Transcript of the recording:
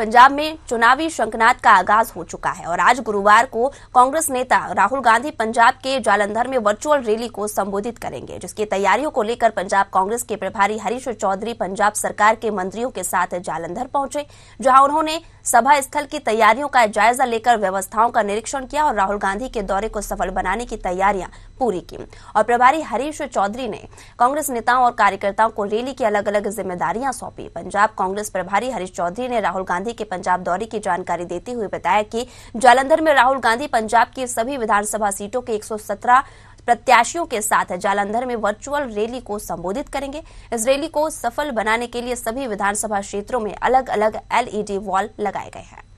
पंजाब में चुनावी शंखनाद का आगाज हो चुका है और आज गुरुवार को कांग्रेस नेता राहुल गांधी पंजाब के जालंधर में वर्चुअल रैली को संबोधित करेंगे जिसकी तैयारियों को लेकर पंजाब कांग्रेस के प्रभारी हरीश चौधरी पंजाब सरकार के मंत्रियों के साथ जालंधर पहुंचे जहां उन्होंने सभा स्थल की तैयारियों का जायजा लेकर व्यवस्थाओं का निरीक्षण किया और राहुल गांधी के दौरे को सफल बनाने की तैयारियां पूरी की और प्रभारी हरीश चौधरी ने कांग्रेस नेताओं और कार्यकर्ताओं को रैली की अलग अलग जिम्मेदारियां सौंपी पंजाब कांग्रेस प्रभारी हरीश चौधरी ने राहुल गांधी गांधी के पंजाब दौरे की जानकारी देते हुए बताया कि जालंधर में राहुल गांधी पंजाब की सभी विधानसभा सीटों के 117 प्रत्याशियों के साथ जालंधर में वर्चुअल रैली को संबोधित करेंगे इस रैली को सफल बनाने के लिए सभी विधानसभा क्षेत्रों में अलग अलग एलईडी वॉल लगाए गए हैं